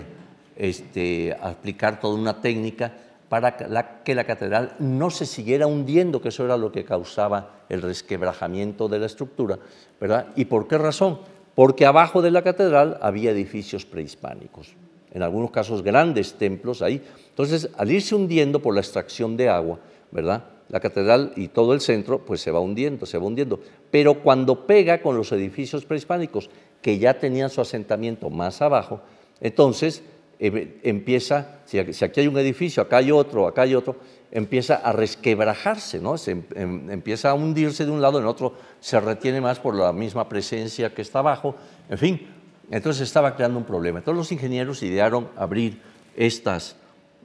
este, aplicar toda una técnica para que la catedral no se siguiera hundiendo, que eso era lo que causaba el resquebrajamiento de la estructura, ¿verdad? ¿Y por qué razón? porque abajo de la catedral había edificios prehispánicos, en algunos casos grandes templos ahí. Entonces, al irse hundiendo por la extracción de agua, ¿verdad? La catedral y todo el centro, pues se va hundiendo, se va hundiendo. Pero cuando pega con los edificios prehispánicos, que ya tenían su asentamiento más abajo, entonces eh, empieza, si aquí hay un edificio, acá hay otro, acá hay otro, empieza a resquebrajarse, ¿no? Se, em, em, empieza a hundirse de un lado en otro, se retiene más por la misma presencia que está abajo, en fin, entonces estaba creando un problema. Entonces los ingenieros idearon abrir estas,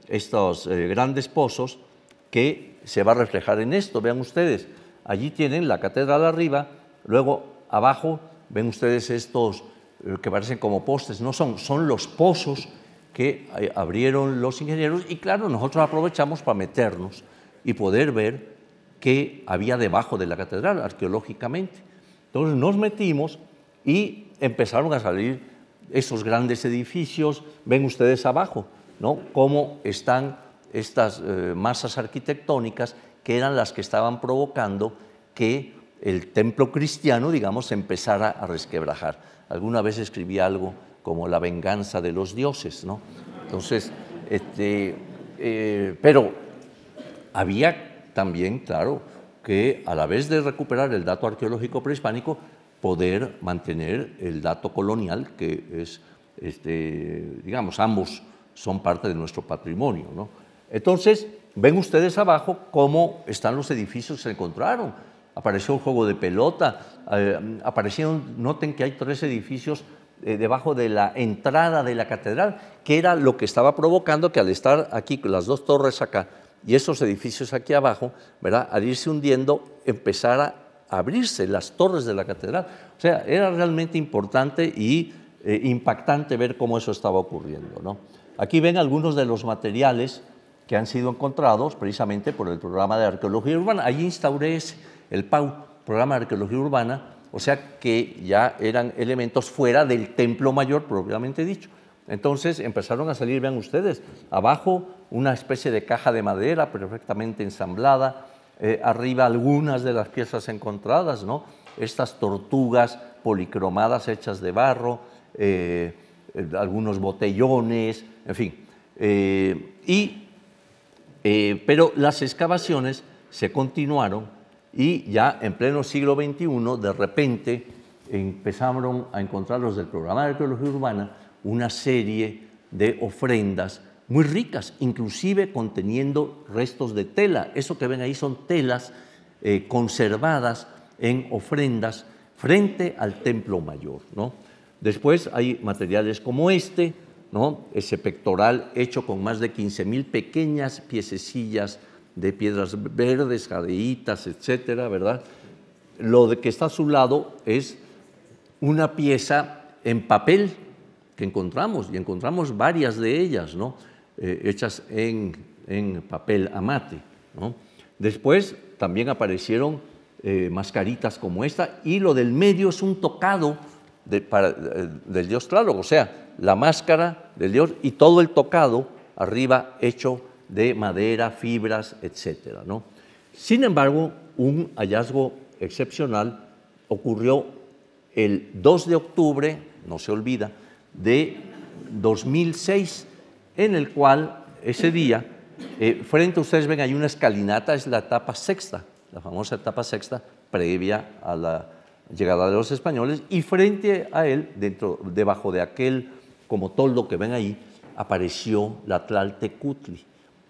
estos eh, grandes pozos que se va a reflejar en esto, vean ustedes, allí tienen la catedral arriba, luego abajo ven ustedes estos eh, que parecen como postes, no son, son los pozos que eh, abrieron los ingenieros y claro, nosotros aprovechamos para meternos y poder ver qué había debajo de la catedral arqueológicamente. Entonces nos metimos y empezaron a salir esos grandes edificios, ven ustedes abajo, ¿no? Cómo están estas eh, masas arquitectónicas que eran las que estaban provocando que el templo cristiano, digamos, empezara a resquebrajar. Alguna vez escribí algo como la venganza de los dioses, ¿no? Entonces, este, eh, pero había también, claro, que a la vez de recuperar el dato arqueológico prehispánico, poder mantener el dato colonial, que es, este, digamos, ambos son parte de nuestro patrimonio, Entonces, ven ustedes abajo cómo están los edificios que se encontraron. Apareció un juego de pelota, eh, aparecieron, noten que hay tres edificios eh, debajo de la entrada de la catedral, que era lo que estaba provocando que al estar aquí, las dos torres acá y esos edificios aquí abajo, ¿verdad? al irse hundiendo, empezara a abrirse las torres de la catedral. O sea, era realmente importante y eh, impactante ver cómo eso estaba ocurriendo. ¿no? Aquí ven algunos de los materiales que han sido encontrados precisamente por el programa de arqueología urbana. Allí instauré el PAU, programa de arqueología urbana, o sea que ya eran elementos fuera del templo mayor propiamente dicho. Entonces empezaron a salir, vean ustedes, abajo una especie de caja de madera perfectamente ensamblada, eh, arriba algunas de las piezas encontradas, ¿no? Estas tortugas policromadas hechas de barro, eh, eh, algunos botellones, en fin. y, pero las excavaciones se continuaron y ya en pleno siglo XXI, de repente, empezaron a encontrar los del programa de arqueología urbana una serie de ofrendas muy ricas, inclusive conteniendo restos de tela. Eso que ven ahí son telas eh, conservadas en ofrendas frente al templo mayor. Después hay materiales como este, ¿no? ese pectoral hecho con más de 15.000 pequeñas piececillas de piedras verdes, jadeitas, etcétera, ¿verdad? Lo de que está a su lado es una pieza en papel que encontramos, y encontramos varias de ellas, ¿no? Eh, hechas en, papel amate, ¿no? Después también aparecieron eh, mascaritas como esta, y lo del medio es un tocado eh, del dios claro, o sea, la máscara del dios y todo el tocado arriba hecho de madera, fibras, etc. ¿no? Sin embargo, un hallazgo excepcional ocurrió el 2 de octubre, no se olvida, de 2006, en el cual ese día, eh, frente a ustedes ven, hay una escalinata, es la etapa sexta, la famosa etapa sexta, previa a la llegada de los españoles, y frente a él, dentro, debajo de aquel como toldo que ven ahí, apareció la Tlaltecutli.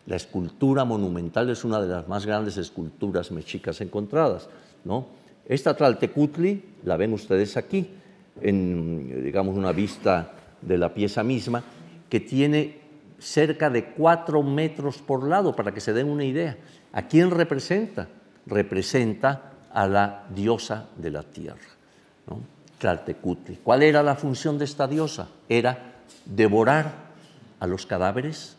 La escultura monumental es una de las más grandes esculturas mexicas encontradas. ¿no? Esta Tlaltecutli la ven ustedes aquí, en digamos, una vista de la pieza misma, que tiene cerca de cuatro metros por lado, para que se den una idea. ¿A quién representa? Representa a la diosa de la tierra, ¿no? Tlaltecutli. ¿Cuál era la función de esta diosa? Era devorar a los cadáveres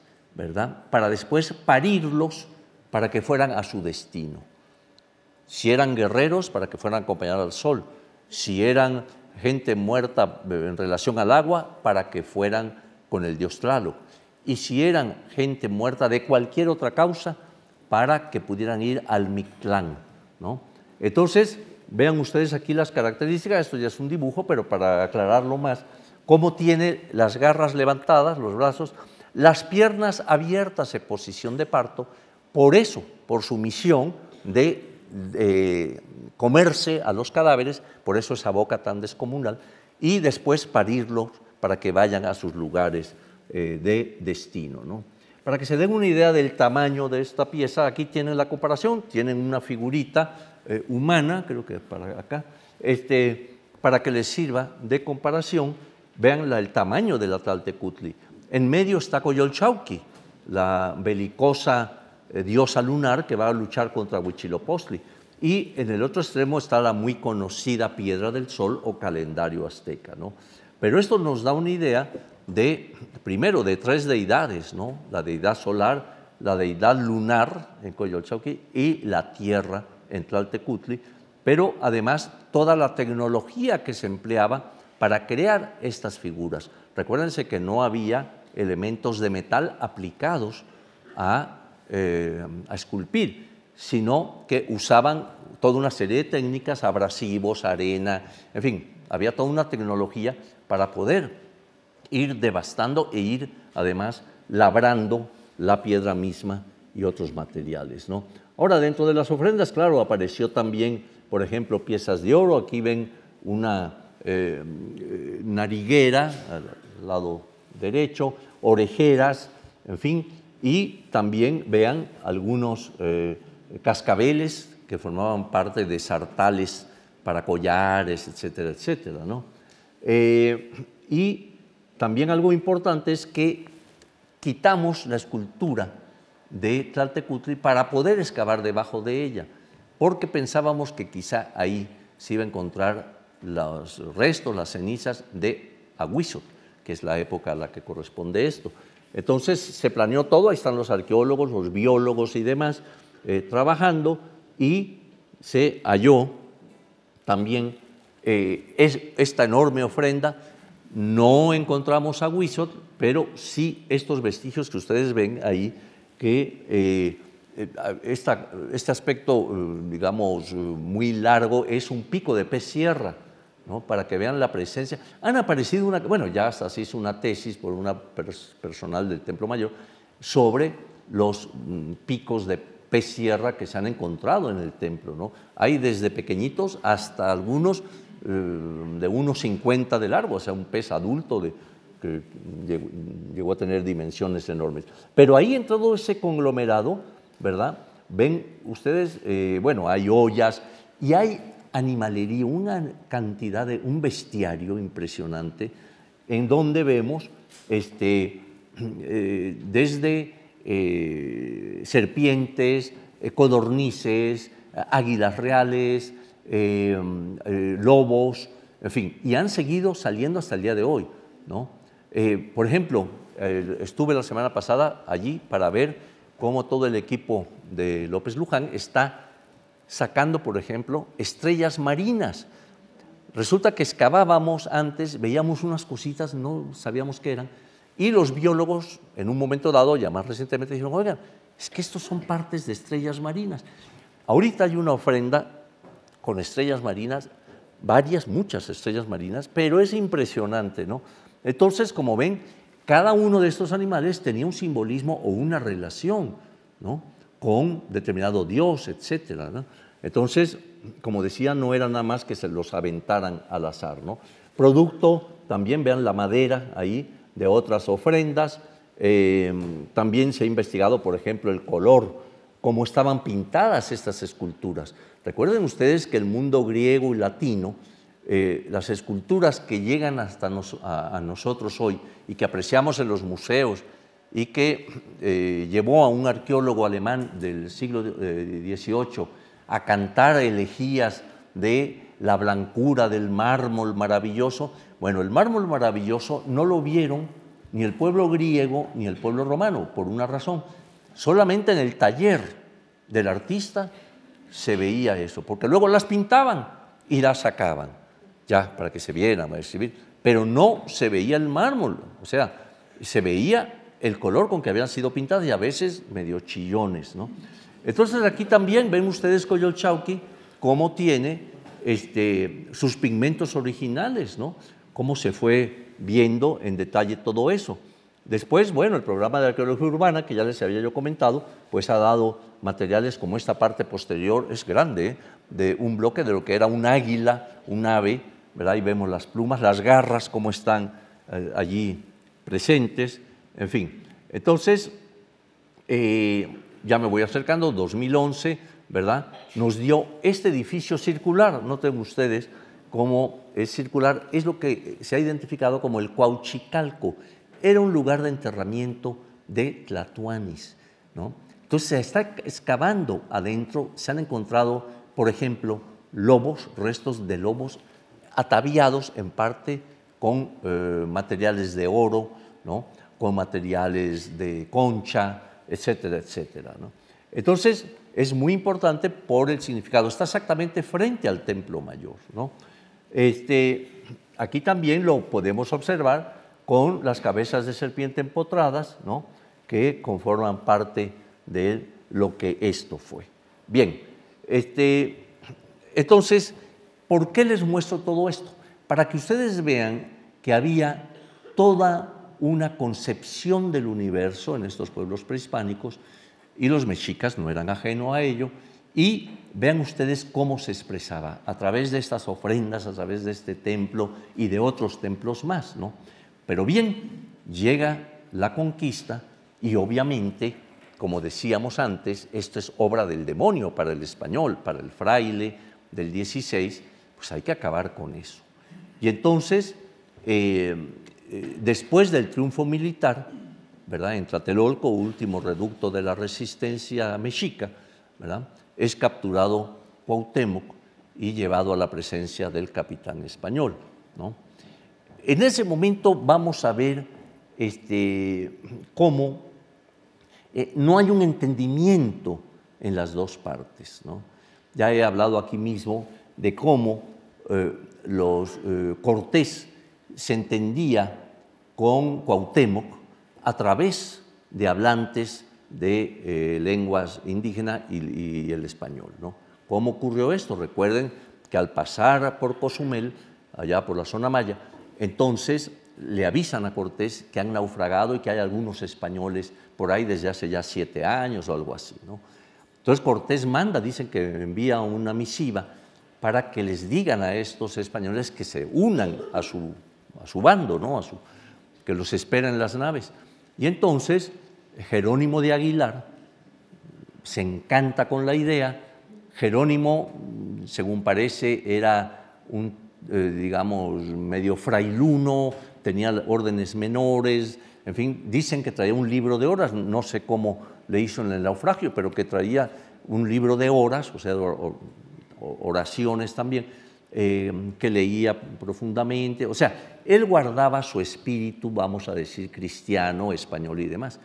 para después parirlos para que fueran a su destino. Si eran guerreros, para que fueran a acompañar al sol. Si eran gente muerta en relación al agua, para que fueran con el dios Tlaloc. Y si eran gente muerta de cualquier otra causa, para que pudieran ir al Mictlán. ¿no? Entonces, vean ustedes aquí las características, esto ya es un dibujo, pero para aclararlo más, cómo tiene las garras levantadas, los brazos, las piernas abiertas en posición de parto, por eso, por su misión de, comerse a los cadáveres, por eso esa boca tan descomunal, y después parirlos para que vayan a sus lugares eh, de destino. ¿no? Para que se den una idea del tamaño de esta pieza, aquí tienen la comparación, tienen una figurita eh, humana, creo que para acá, este, para que les sirva de comparación, vean el tamaño de la taltecutli. En medio está Coyolchauqui, la belicosa eh, diosa lunar que va a luchar contra Huitzilopochtli. Y en el otro extremo está la muy conocida Piedra del Sol o calendario azteca. ¿no? Pero esto nos da una idea de, primero, de tres deidades, ¿no? la deidad solar, la deidad lunar en Coyolxauqui y la tierra en Tlaltecutli, pero además toda la tecnología que se empleaba para crear estas figuras. Recuérdense que no había elementos de metal aplicados eh, a, esculpir, sino que usaban toda una serie de técnicas, abrasivos, arena, en fin, había toda una tecnología para poder ir devastando e ir además labrando la piedra misma y otros materiales. Ahora, dentro de las ofrendas, claro, apareció también, por ejemplo, piezas de oro. Aquí ven una eh, eh, nariguera al lado derecho, orejeras, en fin, y también vean algunos eh, cascabeles que formaban parte de sartales para collares, etcétera, etcétera. Eh, y también algo importante es que quitamos la escultura de Tlaltecutli para poder excavar debajo de ella, porque pensábamos que quizá ahí se iba a encontrar los restos, las cenizas de Aguiso que es la época a la que corresponde esto. Entonces se planeó todo, ahí están los arqueólogos, los biólogos y demás eh, trabajando y se halló también eh, esta enorme ofrenda. No encontramos a Wisot, pero sí estos vestigios que ustedes ven ahí, que eh, este aspecto, digamos, muy largo es un pico de pez sierra para que vean la presencia. Han aparecido una, bueno, ya hasta se hizo una tesis por una personal del Templo Mayor sobre los mm, picos de pez sierra que se han encontrado en el templo. ¿no? Hay desde pequeñitos hasta algunos eh, de unos 50 de largo, o sea, un pez adulto de, que llegó, a tener dimensiones enormes. Pero ahí en todo ese conglomerado, ¿verdad? Ven ustedes, eh, bueno, hay ollas y hay animalería, una cantidad de un bestiario impresionante, en donde vemos este, eh, desde eh, serpientes, eh, codornices, águilas reales, lobos, en fin, y han seguido saliendo hasta el día de hoy. ¿no? por ejemplo, estuve la semana pasada allí para ver cómo todo el equipo de López Luján está sacando, por ejemplo, estrellas marinas. Resulta que excavábamos antes, veíamos unas cositas, no sabíamos qué eran, y los biólogos, en un momento dado, ya más recientemente, dijeron, oigan, es que estos son partes de estrellas marinas. Ahorita hay una ofrenda con estrellas marinas, varias, muchas estrellas marinas, pero es impresionante, ¿no? Entonces, como ven, cada uno de estos animales tenía un simbolismo o una relación, ¿no? con determinado dios, etc. Entonces, como decía, no era nada más que se los aventaran al azar. ¿no? Producto, también vean la madera ahí de otras ofrendas. Em, también se ha investigado, por ejemplo, el color, cómo estaban pintadas estas esculturas. Recuerden ustedes que el mundo griego y latino, eh, las esculturas que llegan hasta nosotros hoy y que apreciamos en los museos y que eh, llevó a un arqueólogo alemán del siglo XVIII eh, a cantar elegías de la blancura del mármol maravilloso. Bueno, el mármol maravilloso no lo vieron ni el pueblo griego ni el pueblo romano, por una razón. Solamente en el taller del artista se veía eso, porque luego las pintaban y las sacaban, ya, para que se viera, a exhibir. Pero no se veía el mármol, o sea, se veía el color con que habían sido pintadas y a veces medio chillones. ¿no? Entonces aquí también ven ustedes Coyolchauqui cómo tiene este, sus pigmentos originales, ¿no? cómo se fue viendo en detalle todo eso. Después, bueno, el programa de arqueología urbana, que ya les había yo comentado, pues ha dado materiales como esta parte posterior, es grande, ¿eh? de un bloque de lo que era un águila, un ave, ¿verdad? Ahí vemos las plumas, las garras, cómo están eh, allí presentes. En fin, entonces, eh, ya me voy acercando, 2011, ¿verdad? Nos dio este edificio circular, noten ustedes cómo es circular, es lo que se ha identificado como el Cuauchicalco. Era un lugar de enterramiento de Tlatuanis, ¿no? Entonces se está excavando adentro, se han encontrado, por ejemplo, lobos, restos de lobos ataviados en parte con eh, materiales de oro, ¿no? con materiales de concha, etcétera, etcétera. Entonces, es muy importante por el significado. Está exactamente frente al templo mayor. Este, aquí también lo podemos observar con las cabezas de serpiente empotradas, que conforman parte de lo que esto fue. Bien, este, entonces, ¿por qué les muestro todo esto? Para que ustedes vean que había toda una concepción del universo en estos pueblos prehispánicos y los mexicas no eran ajeno a ello. Y vean ustedes cómo se expresaba a través de estas ofrendas, a través de este templo y de otros templos más, ¿no? Pero bien, llega la conquista y obviamente, como decíamos antes, esto es obra del demonio para el español, para el fraile del 16, pues hay que acabar con eso. Y entonces eh, eh, después del triunfo militar, ¿verdad? en Tlatelolco, último reducto de la resistencia mexica, ¿verdad? es capturado Cuauhtémoc y llevado a la presencia del capitán español. ¿no? En ese momento vamos a ver este, cómo eh, no hay un entendimiento en las dos partes. ¿no? Ya he hablado aquí mismo de cómo eh, los Cortés se entendía con Cuauhtémoc a través de hablantes de eh, lenguas indígenas y, el español. ¿no? ¿Cómo ocurrió esto? Recuerden que al pasar por Cozumel, allá por la zona maya, entonces le avisan a Cortés que han naufragado y que hay algunos españoles por ahí desde hace ya siete años o algo así. ¿no? Entonces Cortés manda, dicen que envía una misiva para que les digan a estos españoles que se unan a su a su bando, ¿no? a su, que los espera en las naves. Y entonces Jerónimo de Aguilar se encanta con la idea. Jerónimo, según parece, era un, eh, digamos, medio frailuno, tenía órdenes menores, en fin, dicen que traía un libro de horas, no sé cómo le hizo en el naufragio, pero que traía un libro de horas, o sea, oraciones también eh, que leía profundamente, o sea, él guardaba su espíritu, vamos a decir, cristiano, español y demás.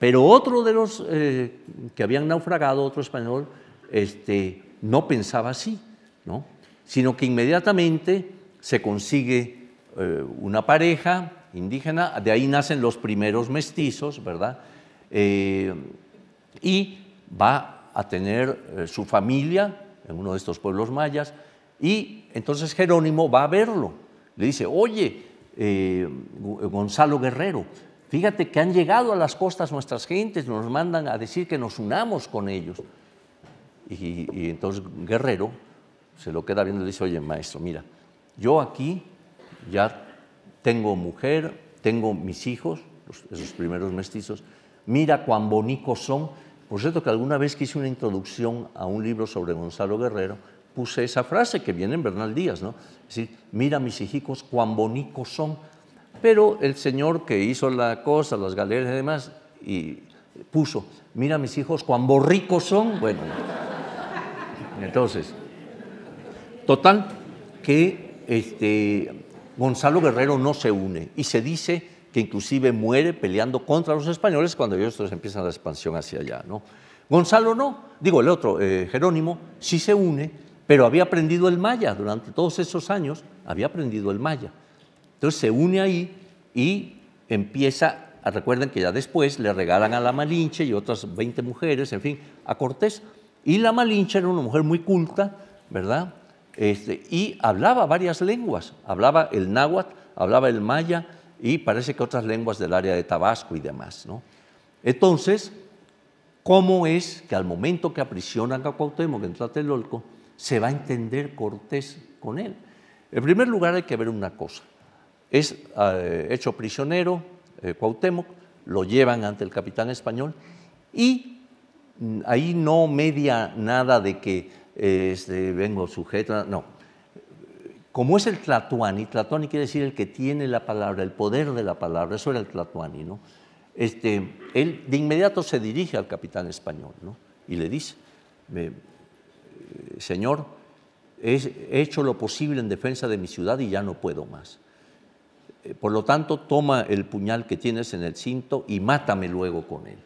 Pero otro de los eh, que habían naufragado, otro español, este, no pensaba así, ¿no? sino que inmediatamente se consigue eh, una pareja indígena, de ahí nacen los primeros mestizos, ¿verdad? y va a tener su familia en uno de estos pueblos mayas, y entonces Jerónimo va a verlo. Le dice, oye, eh, Gonzalo Guerrero, fíjate que han llegado a las costas nuestras gentes, nos mandan a decir que nos unamos con ellos. Y, y entonces Guerrero se lo queda viendo y le dice, oye, maestro, mira, yo aquí ya tengo mujer, tengo mis hijos, esos primeros mestizos, mira cuán bonitos son. Por cierto, que alguna vez que hice una introducción a un libro sobre Gonzalo Guerrero, puse esa frase que viene en Bernal Díaz, ¿no? Es decir, mira mis hijos cuán bonicos son. Pero el señor que hizo la cosa, las galerías y demás, y puso, mira mis hijos cuán borricos son. Bueno, entonces, total, que este, Gonzalo Guerrero no se une y se dice que inclusive muere peleando contra los españoles cuando ellos empiezan la expansión hacia allá, ¿no? Gonzalo no, digo el otro, eh, Jerónimo, sí se une pero había aprendido el maya durante todos esos años, había aprendido el maya. Entonces se une ahí y empieza, ah, recuerden que ya después le regalan a la Malinche y otras 20 mujeres, en fin, a Cortés. Y la Malinche era una mujer muy culta, ¿verdad? Este, y hablaba varias lenguas, hablaba el náhuatl, hablaba el maya y parece que otras lenguas del área de Tabasco y demás, ¿no? Entonces, ¿cómo es que al momento que aprisionan a Cuauhtémoc en Tlatelolco, se va a entender Cortés con él. En primer lugar hay que ver una cosa. Es eh, hecho prisionero eh, Cuauhtémoc, lo llevan ante el capitán español y mm, ahí no media nada de que eh, este, vengo sujeto, no. Como es el tlatoani, Tlatuani quiere decir el que tiene la palabra, el poder de la palabra, eso era el tlatoani, ¿no? Este, él de inmediato se dirige al capitán español ¿no? y le dice, Señor, he hecho lo posible en defensa de mi ciudad y ya no puedo más. Eh, por lo tanto, toma el puñal que tienes en el cinto y mátame luego con él.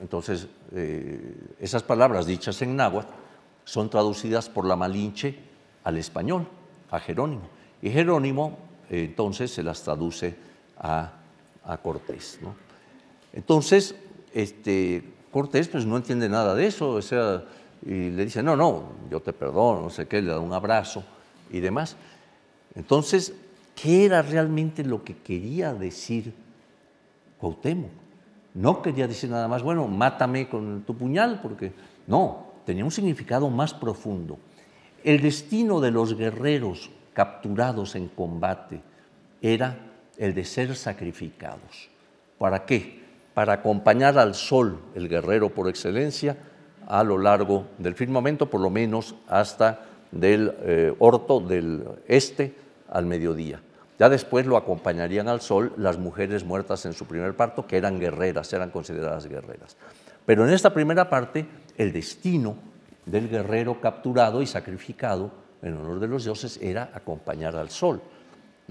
Entonces, eh, esas palabras dichas en náhuatl son traducidas por la Malinche al español, a Jerónimo. Y Jerónimo eh, entonces se las traduce a, Cortés. Entonces, este, Cortés pues, no entiende nada de eso, o sea, y le dice, no, no, yo te perdono, no sé qué, le da un abrazo y demás. Entonces, ¿qué era realmente lo que quería decir Cuauhtémoc? No quería decir nada más, bueno, mátame con tu puñal, porque no, tenía un significado más profundo. El destino de los guerreros capturados en combate era el de ser sacrificados. ¿Para qué? para acompañar al sol, el guerrero por excelencia, a lo largo del firmamento, por lo menos hasta del eh, orto del este al mediodía. Ya después lo acompañarían al sol las mujeres muertas en su primer parto, que eran guerreras, eran consideradas guerreras. Pero en esta primera parte, el destino del guerrero capturado y sacrificado en honor de los dioses era acompañar al sol.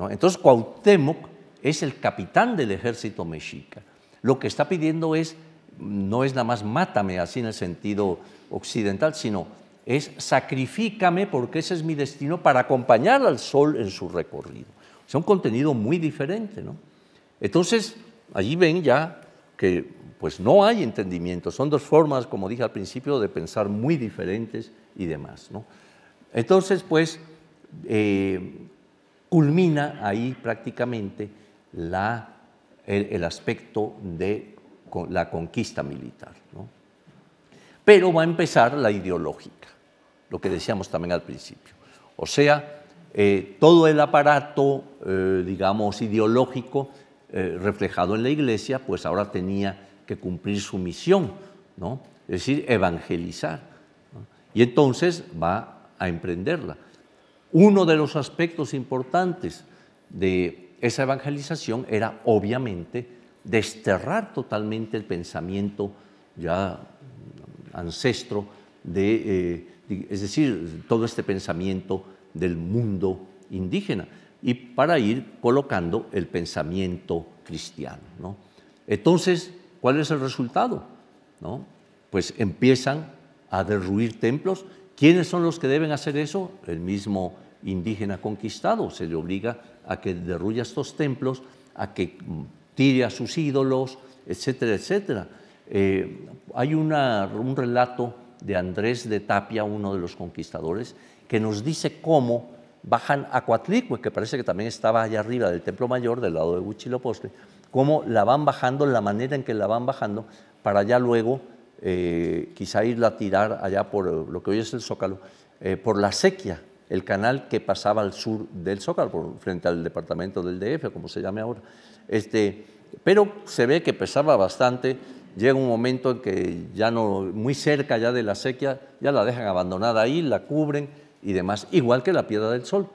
Entonces Cuauhtémoc es el capitán del ejército mexica lo que está pidiendo es, no es nada más mátame así en el sentido occidental, sino es sacrifícame porque ese es mi destino para acompañar al sol en su recorrido. O sea, un contenido muy diferente, ¿no? Entonces, allí ven ya que pues no hay entendimiento, son dos formas, como dije al principio, de pensar muy diferentes y demás, ¿no? Entonces, pues, eh, culmina ahí prácticamente la el, aspecto de la conquista militar. Pero va a empezar la ideológica, lo que decíamos también al principio. O sea, eh, todo el aparato, eh, digamos, ideológico eh, reflejado en la iglesia, pues ahora tenía que cumplir su misión, ¿no? es decir, evangelizar. Y entonces va a emprenderla. Uno de los aspectos importantes de esa evangelización era obviamente desterrar totalmente el pensamiento ya ancestro de, eh, es decir, todo este pensamiento del mundo indígena y para ir colocando el pensamiento cristiano. ¿no? Entonces, ¿cuál es el resultado? ¿No? Pues empiezan a derruir templos. ¿Quiénes son los que deben hacer eso? El mismo indígena conquistado, se le obliga a que derruya estos templos, a que tire a sus ídolos, etcétera, etcétera. Eh, hay un relato de Andrés de Tapia, uno de los conquistadores, que nos dice cómo bajan a Coatlicue, que parece que también estaba allá arriba del Templo Mayor, del lado de Huichilopochtli, cómo la van bajando, la manera en que la van bajando, para ya luego eh, quizá irla a tirar allá por eh, lo que hoy es el Zócalo, por la sequía, el canal que pasaba al sur del Zócalo, frente al departamento del DF, como se llame ahora. Este, pero se ve que pesaba bastante. Llega un momento en que ya no, muy cerca ya de la sequía, ya la dejan abandonada ahí, la cubren y demás, igual que la Piedra del Sol.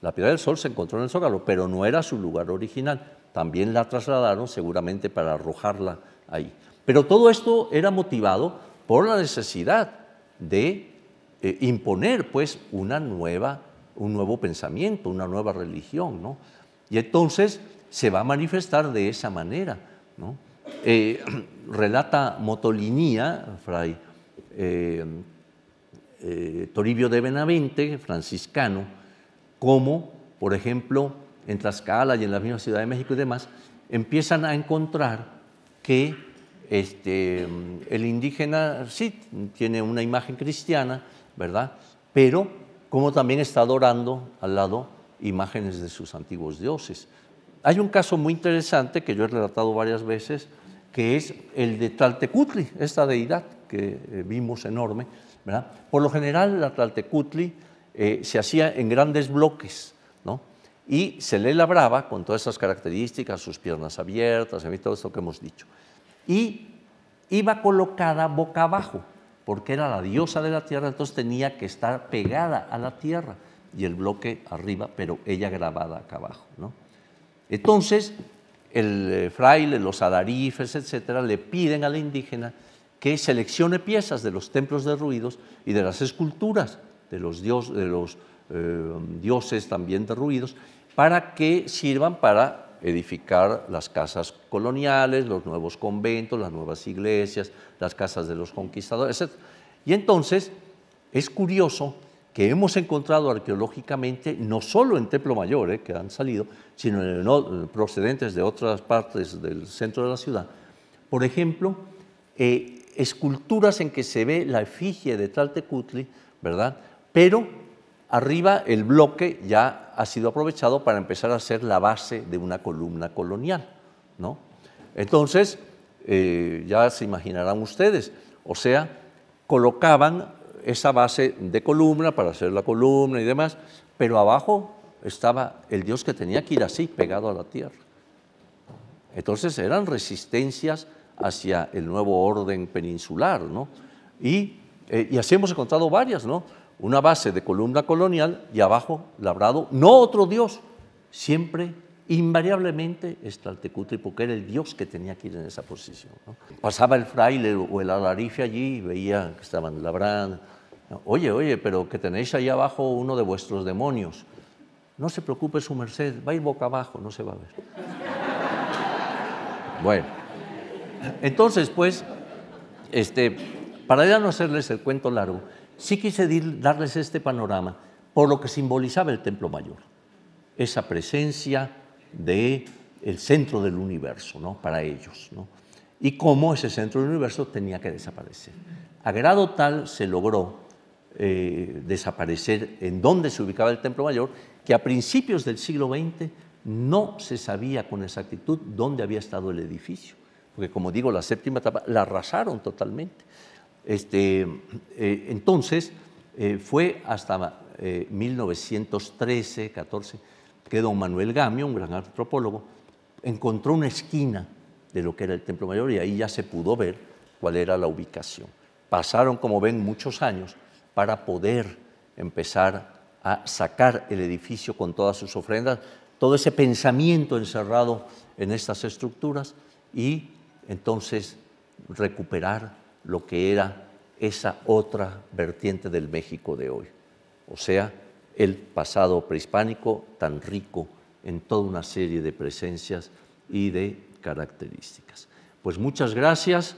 La Piedra del Sol se encontró en el Zócalo, pero no era su lugar original. También la trasladaron seguramente para arrojarla ahí. Pero todo esto era motivado por la necesidad de eh, imponer pues una nueva, un nuevo pensamiento, una nueva religión. Y entonces se va a manifestar de esa manera. Eh, relata Motolinía, fray eh, Toribio de Benavente, franciscano, cómo, por ejemplo, en Tlaxcala y en la misma Ciudad de México y demás, empiezan a encontrar que este, el indígena sí tiene una imagen cristiana, ¿verdad? Pero como también está adorando al lado imágenes de sus antiguos dioses. Hay un caso muy interesante que yo he relatado varias veces, que es el de Tlaltecutli, esta deidad que eh, vimos enorme. ¿verdad? Por lo general, la Tlaltecutli eh, se hacía en grandes bloques, ¿no? Y se le labraba con todas esas características, sus piernas abiertas, todo esto que hemos dicho. Y iba colocada boca abajo porque era la diosa de la tierra, entonces tenía que estar pegada a la tierra y el bloque arriba, pero ella grabada acá abajo. ¿no? Entonces, el eh, fraile, los adarifes, etcétera, le piden a la indígena que seleccione piezas de los templos derruidos y de las esculturas de los, de los eh, dioses también derruidos para que sirvan para edificar las casas coloniales, los nuevos conventos, las nuevas iglesias, las casas de los conquistadores, etc. Y entonces es curioso que hemos encontrado arqueológicamente, no solo en Templo Mayor, eh, que han salido, sino en eh, procedentes de otras partes del centro de la ciudad, por ejemplo, eh, esculturas en que se ve la efigie de Tlaltecutli, ¿verdad? Pero Arriba el bloque ya ha sido aprovechado para empezar a ser la base de una columna colonial. ¿no? Entonces, eh, ya se imaginarán ustedes, o sea, colocaban esa base de columna para hacer la columna y demás, pero abajo estaba el dios que tenía que ir así, pegado a la tierra. Entonces eran resistencias hacia el nuevo orden peninsular, ¿no? Y, eh, y así hemos encontrado varias, ¿no? una base de columna colonial y abajo labrado, no otro dios, siempre invariablemente es Tlaltecutli, porque era el dios que tenía que ir en esa posición. Pasaba el fraile o el alarife allí y veía que estaban labrando. Oye, oye, pero que tenéis ahí abajo uno de vuestros demonios. No se preocupe su merced, va a ir boca abajo, no se va a ver. bueno, entonces pues, este, para ya no hacerles el cuento largo, sí quise darles este panorama por lo que simbolizaba el templo mayor, esa presencia de el centro del universo, ¿no? Para ellos, ¿no? Y cómo ese centro del universo tenía que desaparecer. A grado tal se logró eh, desaparecer en donde se ubicaba el templo mayor, que a principios del siglo XX no se sabía con exactitud dónde había estado el edificio, porque como digo, la séptima etapa la arrasaron totalmente. Este, eh, entonces, eh, fue hasta 1913, eh, 14, que don Manuel Gamio, un gran antropólogo, encontró una esquina de lo que era el Templo Mayor y ahí ya se pudo ver cuál era la ubicación. Pasaron, como ven, muchos años para poder empezar a sacar el edificio con todas sus ofrendas, todo ese pensamiento encerrado en estas estructuras y entonces recuperar lo que era esa otra vertiente del México de hoy, o sea, el pasado prehispánico tan rico en toda una serie de presencias y de características. Pues muchas gracias.